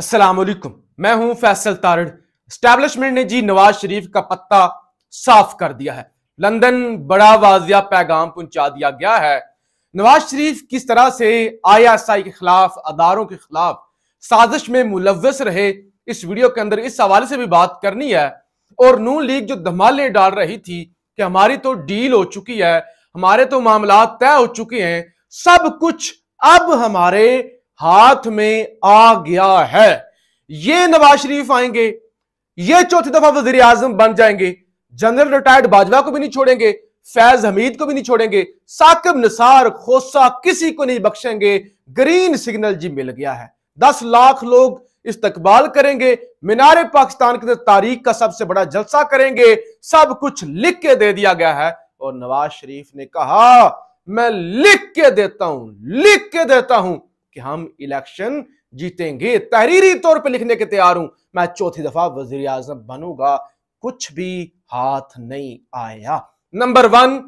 असलम मैं हूं फैसल तारड़ स्टैब्लिशमेंट ने जी नवाज शरीफ का पत्ता साफ कर दिया है लंदन बड़ा वाजिया पैगाम पहुंचा दिया गया है नवाज शरीफ किस तरह से आईएसआई के खिलाफ अदारों के खिलाफ साजिश में मुलवस रहे इस वीडियो के अंदर इस हवाले से भी बात करनी है और नू लीग जो धमाले डाल रही थी कि हमारी तो डील हो चुकी है हमारे तो मामला तय हो चुके हैं सब कुछ अब हमारे हाथ में आ गया है ये नवाज शरीफ आएंगे ये चौथी दफा वजीर आजम बन जाएंगे जनरल रिटायर्ड बाजवा को भी नहीं छोड़ेंगे फैज हमीद को भी नहीं छोड़ेंगे साकिब निसार खोसा किसी को नहीं बख्शेंगे ग्रीन सिग्नल जी मिल गया है दस लाख लोग इस्तकबाल करेंगे मीनारे पाकिस्तान के तारीख का सबसे बड़ा जलसा करेंगे सब कुछ लिख के दे दिया गया है और नवाज शरीफ ने कहा मैं लिख के देता हूं लिख के देता हूं कि हम इलेक्शन जीतेंगे तहरीरी तौर पर लिखने के तैयार हूं मैं चौथी दफा वजीर आजम बनूंगा कुछ भी हाथ नहीं आया number one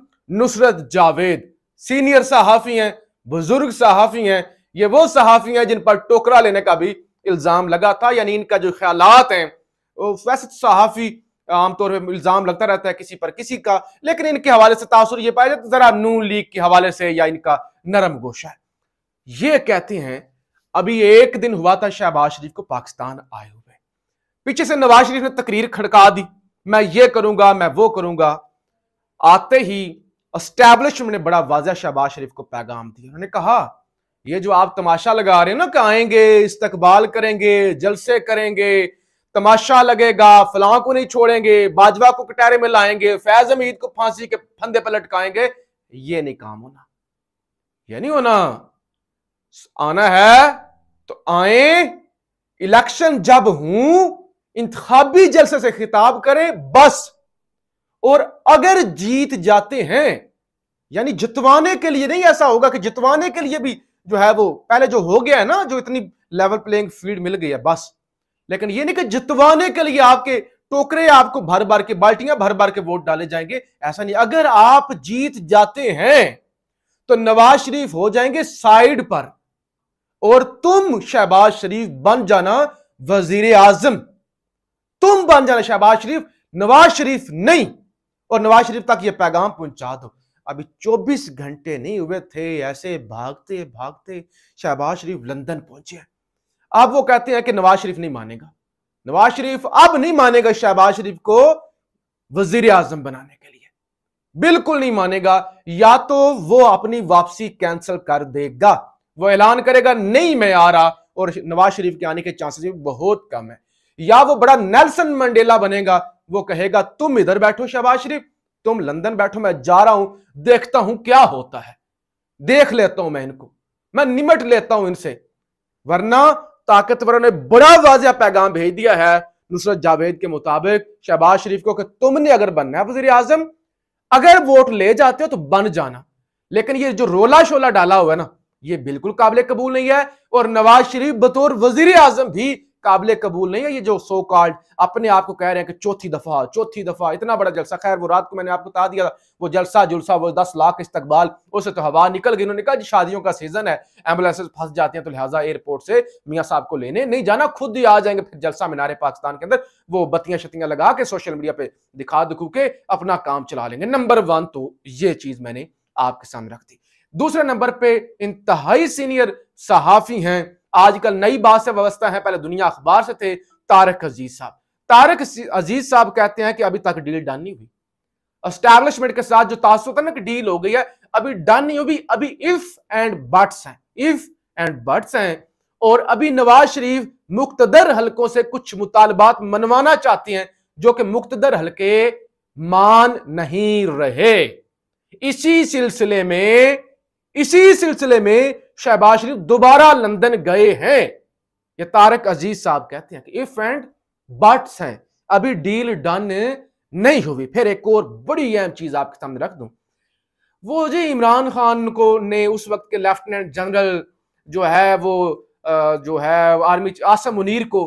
Nusrat Javed senior सहाफी हैं बुजुर्ग सहाफी हैं ये वो सहाफी हैं जिन पर टोकरा लेने का भी इल्ज़ाम लगा था यानी इनका जो ख्याल हैं वैसे तो सहाफ़ी आमतौर पर इल्ज़ाम लगता रहता है किसी पर किसी का लेकिन इनके हवाले से तासर ये पाया जाता ज़रा नू लीग के हवाले से या इनका नरम गोशा है ये कहते हैं अभी एक दिन हुआ था शहबाज शरीफ को पाकिस्तान आए हुए पीछे से नवाज शरीफ ने तकरीर खड़का दी मैं ये करूंगा मैं वो करूंगा आते ही अस्टैब्लिशमेंट ने बड़ा वाजा शहबाज शरीफ को पैगाम दिया उन्होंने कहा ये जो आप तमाशा लगा रहे हैं ना कि आएंगे इस्तकबाल करेंगे जलसे करेंगे तमाशा लगेगा फलां को नहीं छोड़ेंगे बाजवा को कटारे में लाएंगे फैज अमीद को फांसी के फंदे पर लटकाएंगे ये नहीं काम होना ये नहीं होना आना है तो आए इलेक्शन जब हूं इंतबी जलसे से खिताब करें बस और अगर जीत जाते हैं यानी जितवाने के लिए नहीं ऐसा होगा कि जितवाने के लिए भी जो है वो पहले जो हो गया है ना जो इतनी लेवल प्लेइंग फील्ड मिल गई है बस लेकिन ये नहीं कि जितवाने के लिए आपके टोकरे आपको भर भर के बाल्टियां भर भर के वोट डाले जाएंगे ऐसा नहीं अगर आप जीत जाते हैं तो नवाज शरीफ हो जाएंगे साइड पर और तुम शहबाज शरीफ बन जाना वजीर आजम तुम बन जाना शहबाज शरीफ नवाज शरीफ नहीं और नवाज शरीफ तक यह पैगाम पहुंचा दो अभी 24 घंटे नहीं हुए थे ऐसे भागते भागते शहबाज शरीफ लंदन पहुंचे अब वो कहते हैं कि नवाज शरीफ नहीं मानेगा नवाज शरीफ अब नहीं मानेगा शहबाज शरीफ को वजीर आजम बनाने के लिए बिल्कुल नहीं मानेगा या तो वो अपनी वापसी कैंसिल कर देगा वो ऐलान करेगा नहीं मैं आ रहा और नवाज शरीफ के आने के चांसेस भी बहुत कम है या वो बड़ा नेल्सन मंडेला बनेगा वो कहेगा तुम इधर बैठो शहबाज शरीफ तुम लंदन बैठो मैं जा रहा हूं देखता हूं क्या होता है देख लेता हूं मैं इनको मैं निमट लेता हूं इनसे वरना ताकतवरों ने बड़ा वाजिया पैगाम भेज दिया है नुसरत जावेद के मुताबिक शहबाज शरीफ को कि तुमने अगर बनना है वजीर आजम अगर वोट ले जाते हो तो बन जाना लेकिन ये जो रोला शोला डाला हुआ है ना ये बिल्कुल काबिल कबूल नहीं है और नवाज शरीफ बतौर वजीर आजम भी काबिल कबूल नहीं है ये जो सो कार्ड अपने आप को कह रहे हैं कि चौथी दफा चौथी दफा इतना बड़ा जलसा खैर वो रात को मैंने आपको बता दिया वो जलसा जुलसा वो दस लाख इस्तकबाल उससे तो हवा निकल गई उन्होंने कहा शादियों का सीजन है एम्बुलेंसेज फंस जाती हैं तो लिहाजा एयरपोर्ट से मियाँ साहब को लेने नहीं जाना खुद ही आ जाएंगे फिर जलसा मीनारे पाकिस्तान के अंदर वो बत्तियां शतियां लगा के सोशल मीडिया पर दिखा दुखू के अपना काम चला लेंगे नंबर वन तो ये चीज मैंने आपके सामने रख दी दूसरे नंबर पे इंतहाई सीनियर सहाफ़ी हैं आजकल नई बात से व्यवस्था है पहले दुनिया अखबार से थे तारक अजीज साहब तारक अजीज साहब कहते हैं कि अभी तक डील डन नहीं हुई एस्टैब्लिशमेंट के साथ जो तासुतनक डील हो गई है अभी डन नहीं हुई अभी इफ एंड बट्स हैं इफ एंड बट्स हैं और अभी नवाज शरीफ मुक्तदर हलकों से कुछ मुतालबात मनवाना चाहती हैं जो कि मुख्तदर हलके मान नहीं रहे इसी सिलसिले में इसी सिलसिले में शहबाज शरीफ दोबारा लंदन गए हैं ये तारक अजीज साहब कहते हैं कि इफ एंड बट्स हैं अभी डील डन नहीं हुई फिर एक और बड़ी अहम चीज आपके सामने रख दू वो जी इमरान खान को ने उस वक्त के लेफ्टिनेंट जनरल जो है वो जो है आर्मी आसम मुनीर को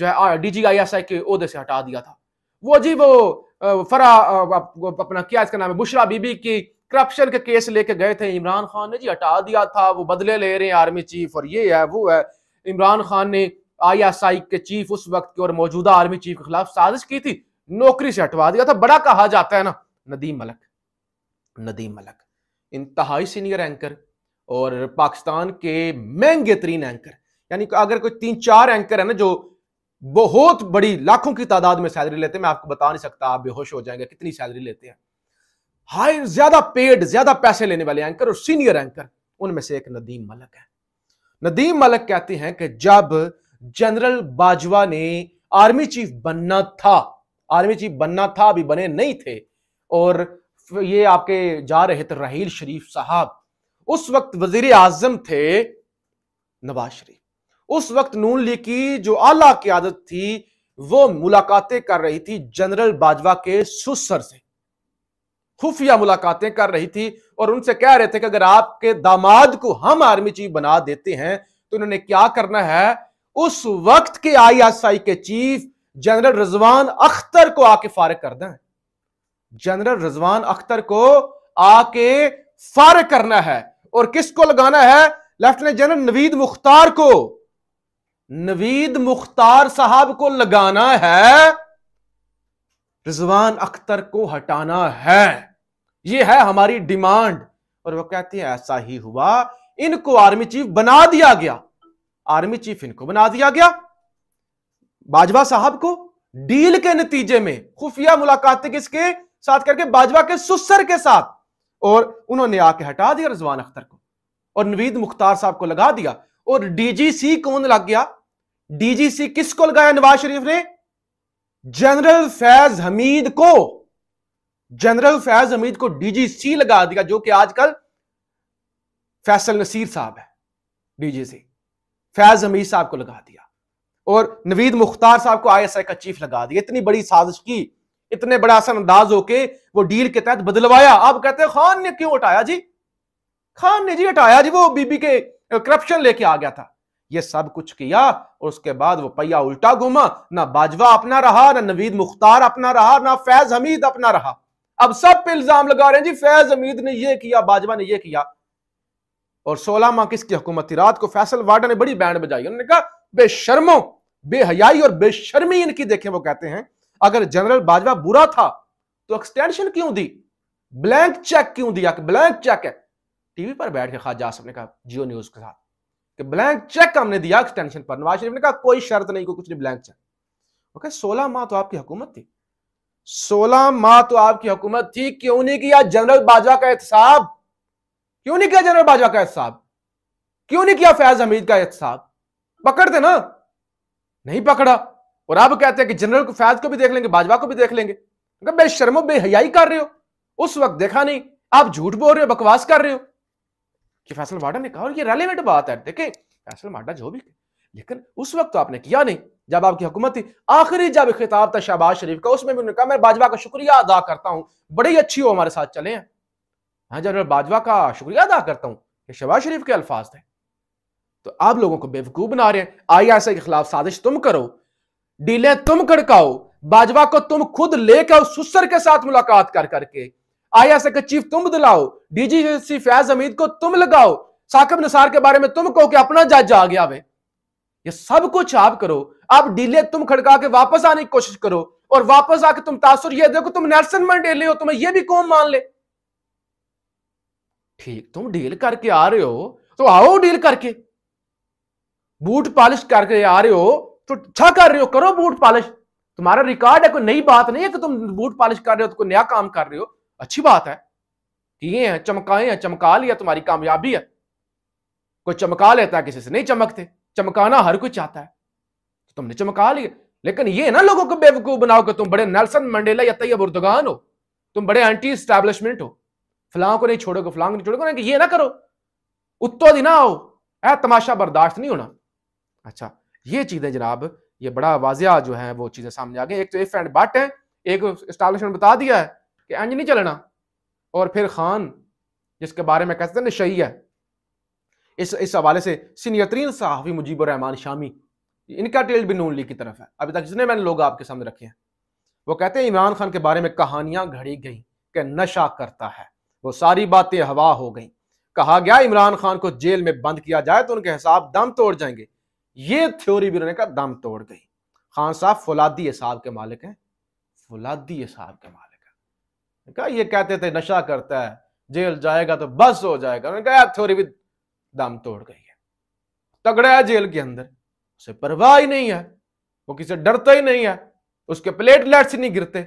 जो है D G I S I के उदे से हटा दिया था वो जी वो फरा अपना क्या इसका नाम है बुशरा बीबी की करप्शन के केस लेके गए थे इमरान खान ने जी हटा दिया था वो बदले ले रहे हैं आर्मी चीफ और ये है वो है इमरान खान ने आईएसआई के चीफ उस वक्त के और मौजूदा आर्मी चीफ के खिलाफ साजिश की थी नौकरी से हटवा दिया था बड़ा कहा जाता है ना नदीम मलक नदीम मलक इंतहाई सीनियर एंकर और पाकिस्तान के महंगे तरीन एंकर यानी अगर कोई तीन चार एंकर है ना जो बहुत बड़ी लाखों की तादाद में सैलरी लेते हैं मैं आपको बता नहीं सकता आप बेहोश हो जाएंगे कितनी सैलरी लेते हैं हायर ज्यादा पेड ज्यादा पैसे लेने वाले एंकर और सीनियर एंकर उनमें से एक नदीम मलक है नदीम मलक कहते हैं कि जब जनरल बाजवा ने आर्मी चीफ बनना था आर्मी चीफ बनना था अभी बने नहीं थे और ये आपके जा रहे थे राहील शरीफ साहब उस वक्त वजीर आजम थे नवाज शरीफ उस वक्त नून लीग की जो आला की आदत थी वो मुलाकातें कर रही थी जनरल बाजवा के सुसर से खुफिया मुलाकातें कर रही थी और उनसे कह रहे थे कि अगर आपके दामाद को हम आर्मी चीफ बना देते हैं तो उन्होंने क्या करना है उस वक्त के आईएसआई के चीफ जनरल रजवान अख्तर को आके फारग कर दें जनरल रजवान अख्तर को आके फारग करना है और किसको लगाना है लेफ्टिनेंट जनरल नवीद मुख्तार को नवीद मुख्तार साहब को लगाना है रिजवान अख्तर को हटाना है ये है हमारी डिमांड और वो कहते हैं ऐसा ही हुआ इनको आर्मी चीफ बना दिया गया आर्मी चीफ इनको बना दिया गया बाजवा साहब को डील के नतीजे में खुफिया मुलाकातें किसके साथ करके बाजवा के सुसर के साथ और उन्होंने आके हटा दिया रिजवान अख्तर को और नवीद मुख्तार साहब को लगा दिया और डीजीसी कौन लग गया डीजीसी किसको लगाया नवाज शरीफ ने जनरल फैज हमीद को जनरल फैज हमीद को डीजीसी लगा दिया जो कि आजकल फैसल नसीर साहब है डीजीसी फैज हमीद साहब को लगा दिया और नवीद मुख्तार साहब को आईएसआई का चीफ लगा दिया इतनी बड़ी साजिश की इतने बड़ा असर अंदाज होके वो डील के तहत बदलवाया आप कहते हैं खान ने क्यों हटाया जी खान ने जी हटाया जी वो बीबी के करप्शन लेके आ गया था ये सब कुछ किया और उसके बाद वो पहिया उल्टा घूमा ना बाजवा अपना रहा ना नवीद मुख्तार अपना रहा ना फैज हमीद अपना रहा अब सब पे इल्जाम लगा रहे हैं जी फैज अमीद ने यह किया बाजवा ने यह किया और सोलह माह किसकी हुकूमत थी रात को फैसल वाडा ने बड़ी बैंड बजाई उन्होंने कहा बेशर्मो बेहयाई और बेशर्मी इनकी देखें वो कहते हैं अगर जनरल बाजवा बुरा था तो एक्सटेंशन क्यों दी ब्लैंक चेक क्यों दिया कि ब्लैंक चेक है टीवी पर बैठ के खाजा साहब ने कहा जियो न्यूज के साथ कि ब्लैंक चेक हमने दिया एक्सटेंशन पर नवाज शरीफ ने कहा कोई शर्त नहीं कोई कुछ नहीं ब्लैंक चेक ओके सोलह माह तो आपकी हुकूमत थी सोलह माह तो आपकी हुकूमत थी क्यों नहीं किया जनरल बाजवा का एहतसाब क्यों नहीं किया जनरल बाजवा का एहतसाब क्यों नहीं किया फैज हमीद का एहतसाब पकड़ते ना नहीं पकड़ा और अब कहते हैं कि जनरल को फैज को भी देख लेंगे बाजवा को भी देख लेंगे तो बेशर्मो बेहयाई कर रहे हो उस वक्त देखा नहीं आप झूठ बोल रहे हो बकवास कर रहे हो कि फैसल माडा ने कहा और ये रेलिवेंट बात है देखे फैसल माडा जो भी लेकिन उस वक्त तो आपने किया नहीं जब आपकी हुकूमत थी आखिरी जब खिताब था शहबाज शरीफ का उसमें भी उन्होंने कहा मैं बाजवा का शुक्रिया अदा करता हूँ बड़ी अच्छी हो हमारे साथ चले हैं हाँ जनरल बाजवा का शुक्रिया अदा करता हूँ शहबाज शरीफ के अल्फाज थे तो आप लोगों को बेवकूफ़ बना रहे हैं आई एस आई के खिलाफ साजिश तुम करो डीलें तुम खड़काओ बाजवा को तुम खुद लेकर सुसर के साथ मुलाकात कर करके आई एस आई का चीफ तुम दिलाओ डीजीसी फैज हमीद को तुम लगाओ साकिब निसार के बारे में तुम कहो कि अपना जज आ गया वे ये सब कुछ आप करो आप डीले तुम खड़का के वापस आने की कोशिश करो और वापस आके तुम तासुर ये देखो तुम नेल्सन मंडेले हो तुम्हें ये भी कौन मान ले ठीक तुम डील करके आ रहे हो तो आओ डील करके बूट पॉलिश करके आ रहे हो तो अच्छा कर रहे हो करो बूट पॉलिश तुम्हारा रिकॉर्ड है कोई नई बात नहीं है कि तुम बूट पॉलिश कर रहे हो तो कोई नया काम कर रहे हो अच्छी बात है किए हैं चमकाए हैं चमका लिया तुम्हारी कामयाबी है कोई चमका लेता किसी से नहीं चमकते चमकाना हर कोई चाहता है तो तुमने चमका लिया लेकिन ये ना लोगों को बेवकूफ बनाओ कि तुम बड़े नेल्सन मंडेला या तैयब उर्दगान हो तुम बड़े एंटी स्टैब्लिशमेंट हो फलां को नहीं छोड़ोगे फलां को नहीं छोड़ोगे ना ये ना करो उत्तो दिना ना आओ ऐ तमाशा बर्दाश्त नहीं होना अच्छा ये चीज़ें जनाब ये बड़ा वाजिया जो है वो चीज़ें सामने आ गई एक तो इफ एंड बट है एक स्टैब्लिशमेंट बता दिया है कि एंज नहीं चलना और फिर खान जिसके बारे में कहते थे ना शही है इस इस हवाले से सीनियर तरीन सहाफ़ी मुजीबरहमान शामी इनका टेल भी नून लीग की तरफ है अभी तक जितने मैंने लोग आपके सामने रखे हैं वो कहते हैं इमरान खान के बारे में कहानियां घड़ी गई कि नशा करता है वो सारी बातें हवा हो गई कहा गया इमरान खान को जेल में बंद किया जाए तो उनके हिसाब दम तोड़ जाएंगे ये थ्योरी भी उन्होंने कहा दम तोड़ गई खान साहब फुलादी हिसाब के मालिक हैं फुलादी हिसाब के मालिक हैं कहा ये कहते थे नशा करता है जेल जाएगा तो बस हो जाएगा उन्होंने कहा थ्योरी भी दाम तोड़ गई है तगड़ा है जेल के अंदर उसे परवाह ही नहीं है वो किसी डरता ही नहीं है उसके प्लेटलेट्स नहीं गिरते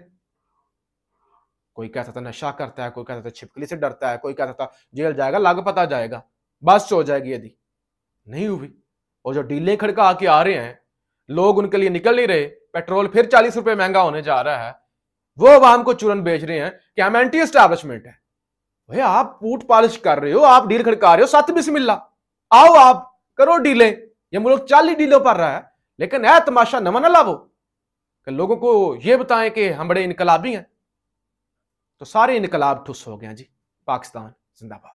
कोई कहता था नशा करता है कोई कहता था छिपकली से डरता है कोई कहता था जेल जाएगा लाग पता जाएगा बस हो जाएगी यदि नहीं हुई और जो डीले खड़का आके आ रहे हैं लोग उनके लिए निकल नहीं रहे पेट्रोल फिर चालीस रुपए महंगा होने जा रहा है वो आवाम को चूरन बेच रहे हैं कि हम एंटी स्टैब्लिशमेंट है भैया आप बूट पॉलिश कर रहे हो आप डील खड़का रहे हो सत बिस्मिल्ला आओ आप करो डीलें ये मुल्क चालीस डीलों पर रहा है लेकिन है तमाशा नमा ना लावो कि लोगों को ये बताएं कि हम बड़े इनकलाबी हैं तो सारे इनकलाब ठुस हो गए जी पाकिस्तान जिंदाबाद